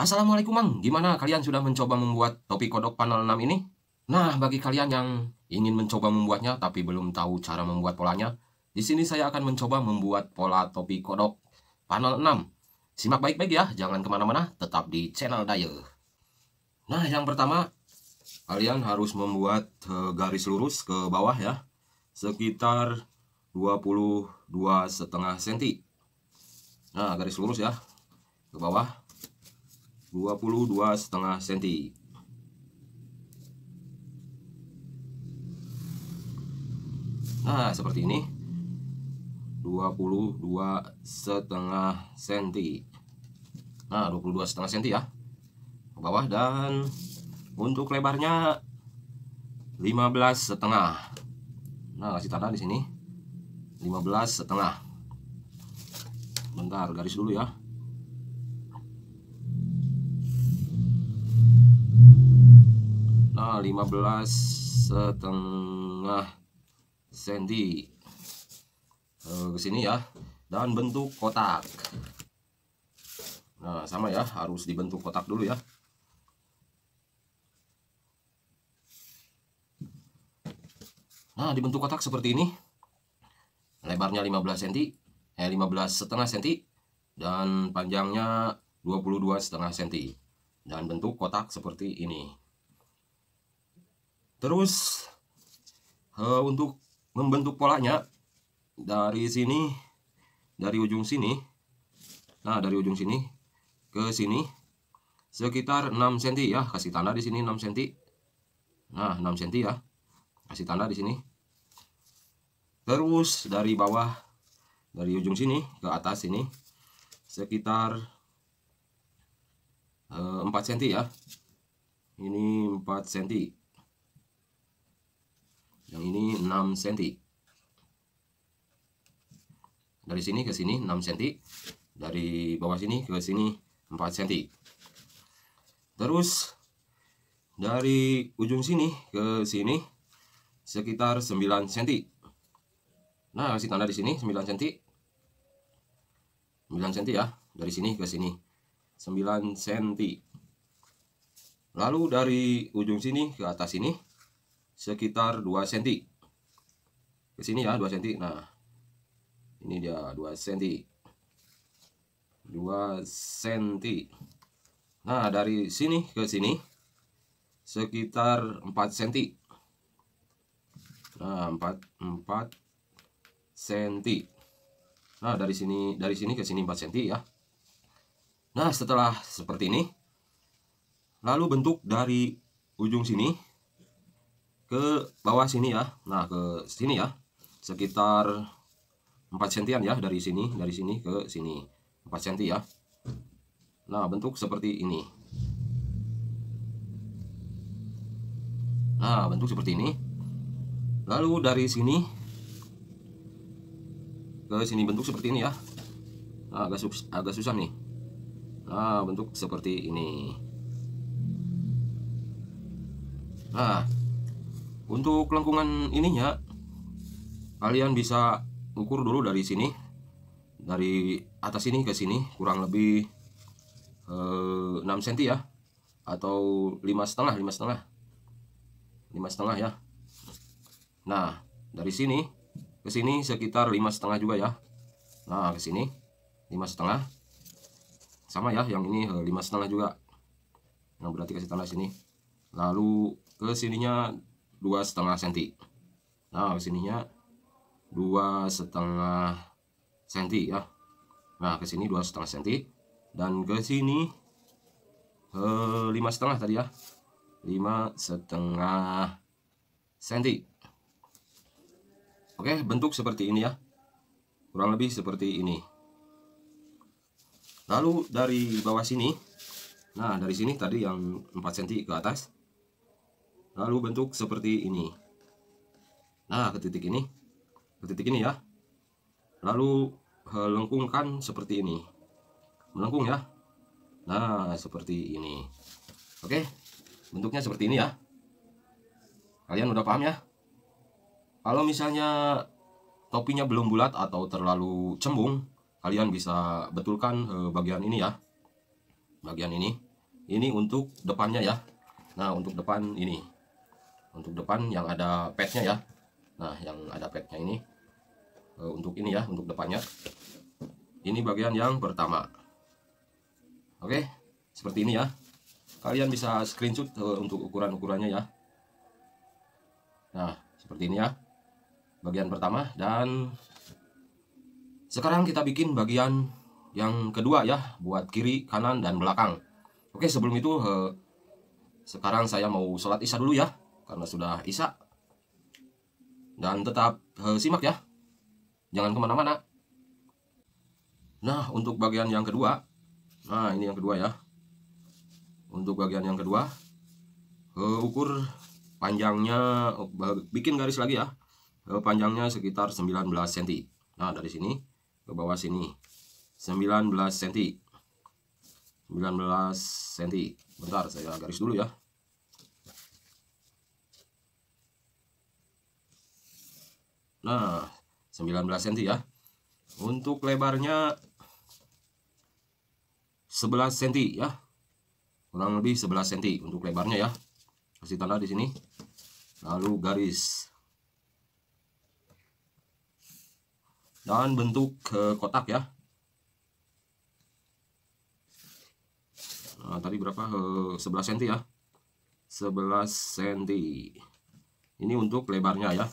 Assalamualaikum Mang, gimana kalian sudah mencoba membuat topi kodok panel 6 ini? Nah, bagi kalian yang ingin mencoba membuatnya tapi belum tahu cara membuat polanya, di sini saya akan mencoba membuat pola topi kodok panel 6. Simak baik-baik ya, jangan kemana-mana, tetap di channel Daya. Nah, yang pertama, kalian harus membuat eh, garis lurus ke bawah ya, sekitar 22 setengah senti. Nah, garis lurus ya, ke bawah 22 setengah senti nah seperti ini 22 setengah senti nah 22 setengah senti ya ke bawah dan untuk lebarnya 15 setengah nah kasih tanda di sini 15 setengah bentar garis dulu ya 15 setengah senti eh, ke sini ya dan bentuk kotak nah sama ya harus dibentuk kotak dulu ya nah dibentuk kotak seperti ini lebarnya 15 senti eh 15 setengah senti dan panjangnya 22 setengah senti dan bentuk kotak seperti ini terus uh, untuk membentuk polanya dari sini dari ujung sini nah dari ujung sini ke sini sekitar 6 cm ya kasih tanda di sini 6 cm nah 6 cm ya kasih tanda di sini terus dari bawah dari ujung sini ke atas sini sekitar eh, 4 cm ya ini 4 cm yang ini 6 cm dari sini ke sini 6 cm dari bawah sini ke sini 4 cm terus dari ujung sini ke sini sekitar 9 cm nah kasih tanda di sini 9 cm 9 cm ya dari sini ke sini 9 cm lalu dari ujung sini ke atas sini sekitar 2 cm ke sini ya 2 cm nah ini dia 2 cm 2 cm nah dari sini ke sini sekitar 4 cm nah 4 4 cm nah dari sini dari sini ke sini 4 cm ya nah setelah seperti ini lalu bentuk dari ujung sini ke bawah sini ya nah ke sini ya sekitar 4 sentian ya dari sini dari sini ke sini 4 senti ya nah bentuk seperti ini nah bentuk seperti ini lalu dari sini ke sini bentuk seperti ini ya nah, agak sus agak susah nih nah bentuk seperti ini nah untuk lengkungan ininya kalian bisa ukur dulu dari sini dari atas sini ke sini kurang lebih eh, 6 cm ya atau lima setengah lima setengah lima setengah ya nah dari sini ke sini sekitar lima setengah juga ya nah ke sini lima setengah sama ya yang ini eh, lima setengah juga yang nah, berarti kasih tanda sini lalu ke sininya dua setengah senti nah kesininya dua setengah senti ya nah kesini dua setengah senti dan ke sini eh, lima setengah tadi ya lima setengah senti oke bentuk seperti ini ya kurang lebih seperti ini lalu dari bawah sini nah dari sini tadi yang 4 cm ke atas lalu bentuk seperti ini nah ke titik ini ke titik ini ya lalu eh, lengkungkan seperti ini melengkung ya nah seperti ini oke bentuknya seperti ini ya kalian udah paham ya kalau misalnya topinya belum bulat atau terlalu cembung kalian bisa betulkan eh, bagian ini ya bagian ini ini untuk depannya ya nah untuk depan ini untuk depan yang ada petnya ya nah yang ada petnya ini eh, untuk ini ya untuk depannya ini bagian yang pertama oke seperti ini ya kalian bisa screenshot eh, untuk ukuran-ukurannya ya nah seperti ini ya bagian pertama dan sekarang kita bikin bagian yang kedua ya buat kiri kanan dan belakang oke sebelum itu eh, sekarang saya mau sholat isya dulu ya karena sudah Isa dan tetap he, eh, simak ya jangan kemana-mana nah untuk bagian yang kedua nah ini yang kedua ya untuk bagian yang kedua he, eh, ukur panjangnya eh, bikin garis lagi ya he, panjangnya sekitar 19 cm nah dari sini ke bawah sini 19 cm 19 cm bentar saya garis dulu ya Nah, 19 cm ya. Untuk lebarnya 11 cm ya. Kurang lebih 11 cm untuk lebarnya ya. Kasih tanda di sini. Lalu garis. Dan bentuk ke kotak ya. Nah, tadi berapa? 11 eh, cm ya. 11 cm. Ini untuk lebarnya ya.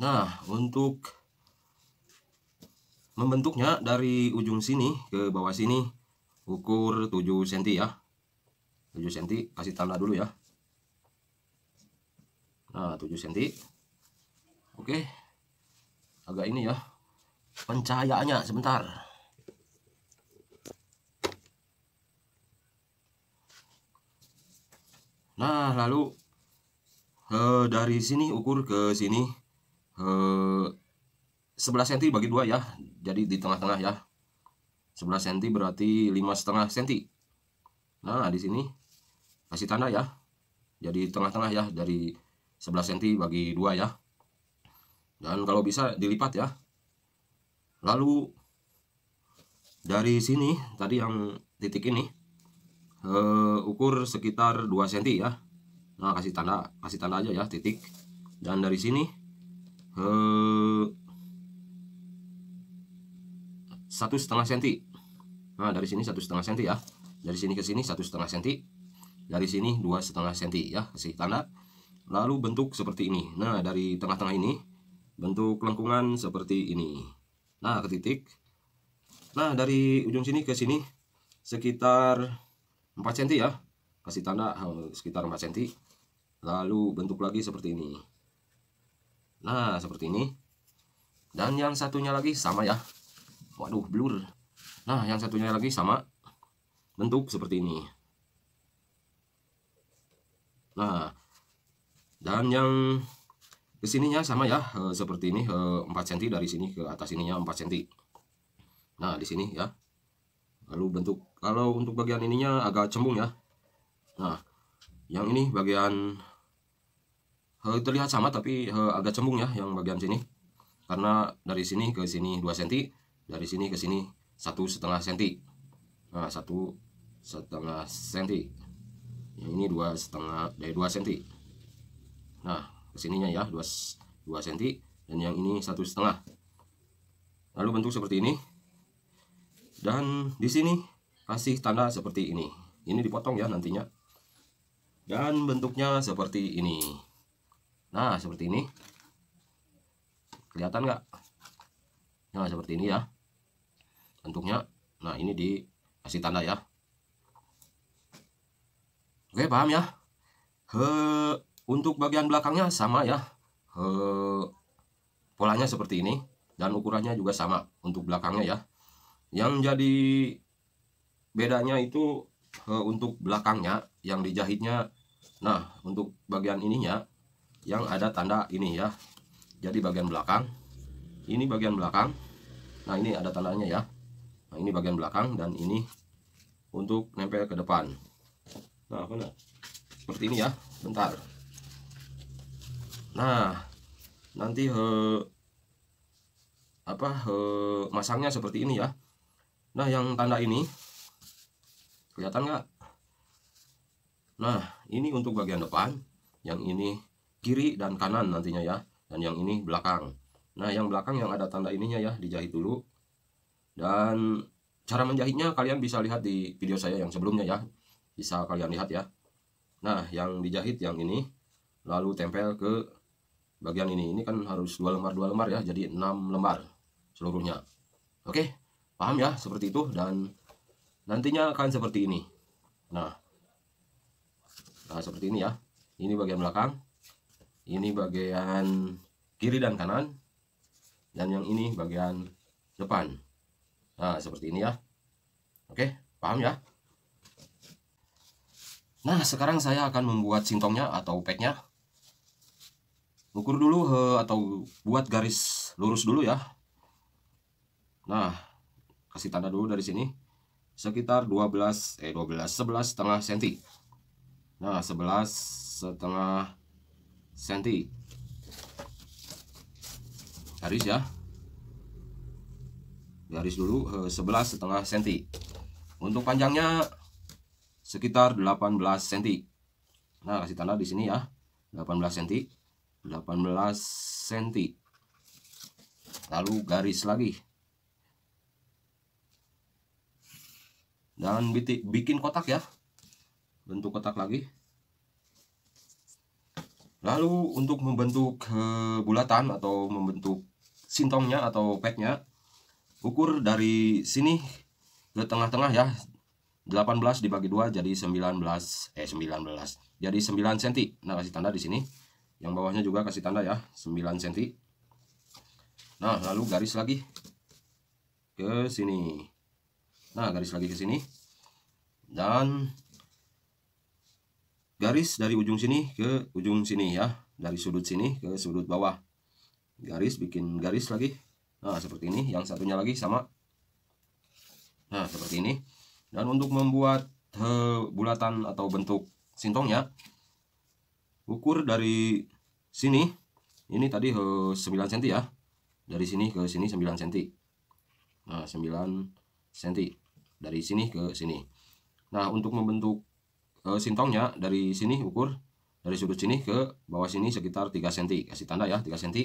Nah, untuk membentuknya dari ujung sini ke bawah sini ukur 7 cm ya. 7 cm kasih tanda dulu ya. Nah, 7 cm. Oke. Agak ini ya. Pencahayaannya sebentar. Nah, lalu eh, dari sini ukur ke sini Eh, sebelah senti bagi dua ya jadi di tengah-tengah ya 11 senti berarti lima setengah senti nah di sini kasih tanda ya jadi tengah-tengah ya dari 11 senti bagi dua ya dan kalau bisa dilipat ya lalu dari sini tadi yang titik ini uh, ukur sekitar 2 cm ya nah kasih tanda kasih tanda aja ya titik dan dari sini Eh, satu setengah senti nah dari sini satu setengah senti ya dari sini ke sini satu setengah senti dari sini dua setengah senti ya kasih tanda lalu bentuk seperti ini nah dari tengah-tengah ini bentuk lengkungan seperti ini nah ke titik nah dari ujung sini ke sini sekitar 4 cm ya kasih tanda eh, sekitar 4 cm lalu bentuk lagi seperti ini Nah, seperti ini. Dan yang satunya lagi sama ya. Waduh, blur. Nah, yang satunya lagi sama bentuk seperti ini. Nah, dan yang kesininya sama ya, e, seperti ini e, 4 cm dari sini ke atas ininya 4 cm. Nah, di sini ya. Lalu bentuk kalau untuk bagian ininya agak cembung ya. Nah, yang ini bagian He, eh, terlihat sama tapi he, eh, agak cembung ya yang bagian sini karena dari sini ke sini 2 cm dari sini ke sini satu setengah cm nah satu setengah senti yang ini dua setengah dari dua senti nah kesininya ya dua dua senti dan yang ini satu setengah lalu bentuk seperti ini dan di sini kasih tanda seperti ini ini dipotong ya nantinya dan bentuknya seperti ini Nah, seperti ini. Kelihatan nggak? Nah, seperti ini ya. Bentuknya. Nah, ini di dikasih tanda ya. Oke, paham ya? He, untuk bagian belakangnya sama ya. He, polanya seperti ini. Dan ukurannya juga sama untuk belakangnya ya. Yang jadi bedanya itu he, untuk belakangnya, yang dijahitnya. Nah, untuk bagian ininya yang ada tanda ini ya jadi bagian belakang ini bagian belakang nah ini ada tandanya ya nah ini bagian belakang dan ini untuk nempel ke depan nah mana seperti ini ya bentar nah nanti he, apa he, masangnya seperti ini ya nah yang tanda ini kelihatan nggak nah ini untuk bagian depan yang ini kiri dan kanan nantinya ya dan yang ini belakang nah yang belakang yang ada tanda ininya ya dijahit dulu dan cara menjahitnya kalian bisa lihat di video saya yang sebelumnya ya bisa kalian lihat ya nah yang dijahit yang ini lalu tempel ke bagian ini ini kan harus dua lembar dua lembar ya jadi enam lembar seluruhnya oke paham ya seperti itu dan nantinya akan seperti ini nah nah seperti ini ya ini bagian belakang ini bagian kiri dan kanan dan yang ini bagian depan nah seperti ini ya oke paham ya nah sekarang saya akan membuat sintongnya atau packnya ukur dulu he, atau buat garis lurus dulu ya nah kasih tanda dulu dari sini sekitar 12 eh 12 11 setengah senti nah 11 setengah cm garis ya garis dulu eh, sebelas setengah cm untuk panjangnya sekitar 18 cm nah kasih tanda di sini ya 18 cm 18 cm lalu garis lagi dan bikin kotak ya bentuk kotak lagi Lalu untuk membentuk eh, bulatan atau membentuk sintongnya atau padnya ukur dari sini ke tengah-tengah ya 18 dibagi 2 jadi 19 eh 19 jadi 9 cm nah kasih tanda di sini yang bawahnya juga kasih tanda ya 9 cm nah lalu garis lagi ke sini nah garis lagi ke sini dan garis dari ujung sini ke ujung sini ya dari sudut sini ke sudut bawah garis bikin garis lagi nah seperti ini yang satunya lagi sama nah seperti ini dan untuk membuat he, eh, bulatan atau bentuk sintongnya ukur dari sini ini tadi he, 9 cm ya dari sini ke sini 9 cm nah 9 cm dari sini ke sini nah untuk membentuk e, sintongnya dari sini ukur dari sudut sini ke bawah sini sekitar 3 cm kasih tanda ya 3 cm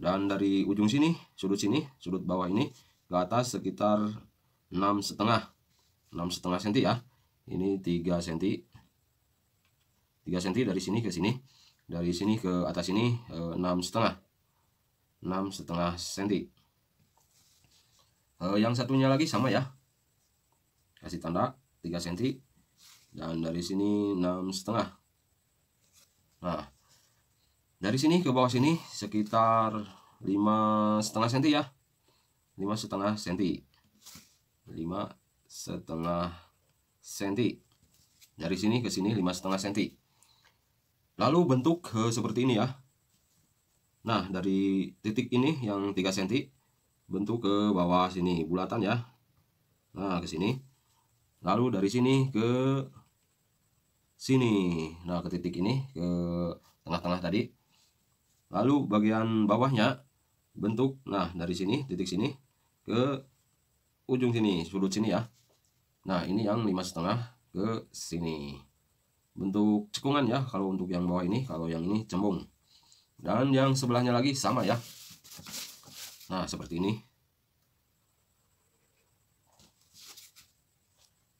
dan dari ujung sini sudut sini sudut bawah ini ke atas sekitar 6 setengah 6 setengah cm ya ini 3 cm 3 cm dari sini ke sini dari sini ke atas ini 6 eh, setengah 6 setengah cm eh, yang satunya lagi sama ya kasih tanda 3 cm dan dari sini enam setengah nah dari sini ke bawah sini sekitar lima setengah senti ya lima setengah senti lima setengah senti dari sini ke sini lima setengah senti lalu bentuk ke seperti ini ya nah dari titik ini yang tiga senti bentuk ke bawah sini bulatan ya nah ke sini lalu dari sini ke sini nah ke titik ini ke tengah-tengah tadi lalu bagian bawahnya bentuk nah dari sini titik sini ke ujung sini sudut sini ya nah ini yang lima setengah ke sini bentuk cekungan ya kalau untuk yang bawah ini kalau yang ini cembung dan yang sebelahnya lagi sama ya nah seperti ini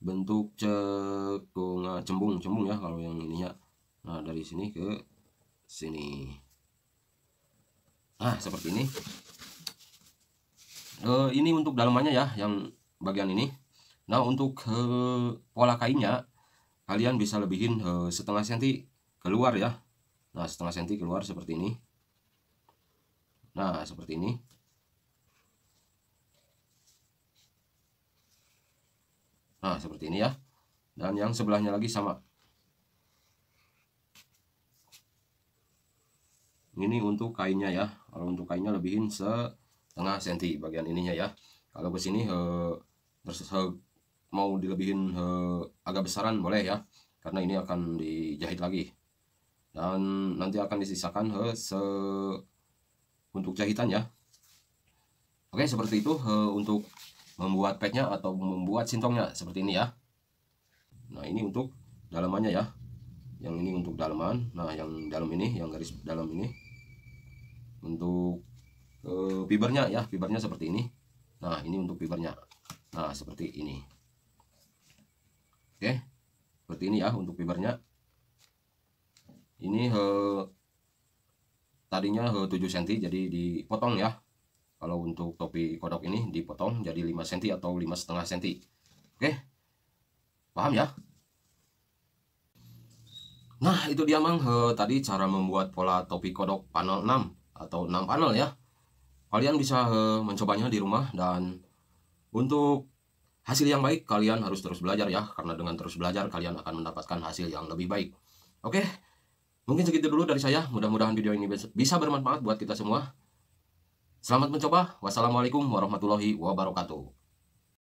bentuk cekung cembung cembung ya kalau yang ini ya nah dari sini ke sini nah seperti ini e, ini untuk dalamannya ya yang bagian ini nah untuk e, pola kainnya kalian bisa lebihin e, setengah senti keluar ya nah setengah senti keluar seperti ini nah seperti ini Nah, seperti ini ya. Dan yang sebelahnya lagi sama. Ini untuk kainnya ya. Kalau untuk kainnya lebihin setengah senti bagian ininya ya. Kalau ke sini he, eh, eh, mau dilebihin he, eh, agak besaran boleh ya. Karena ini akan dijahit lagi. Dan nanti akan disisakan he, se untuk jahitan ya. Oke, seperti itu he, untuk membuat packnya atau membuat sintongnya seperti ini ya nah ini untuk dalamannya ya yang ini untuk dalaman nah yang dalam ini yang garis dalam ini untuk eh, fibernya ya fibernya seperti ini nah ini untuk fibernya nah seperti ini oke seperti ini ya untuk fibernya ini he, eh, tadinya he, 7 cm jadi dipotong ya kalau untuk topi kodok ini dipotong jadi 5 cm atau setengah cm oke paham ya nah itu dia mang he, tadi cara membuat pola topi kodok panel 6 atau 6 panel ya kalian bisa he, mencobanya di rumah dan untuk hasil yang baik kalian harus terus belajar ya karena dengan terus belajar kalian akan mendapatkan hasil yang lebih baik oke mungkin segitu dulu dari saya mudah-mudahan video ini bisa bermanfaat buat kita semua Selamat mencoba. Wassalamualaikum warahmatullahi wabarakatuh.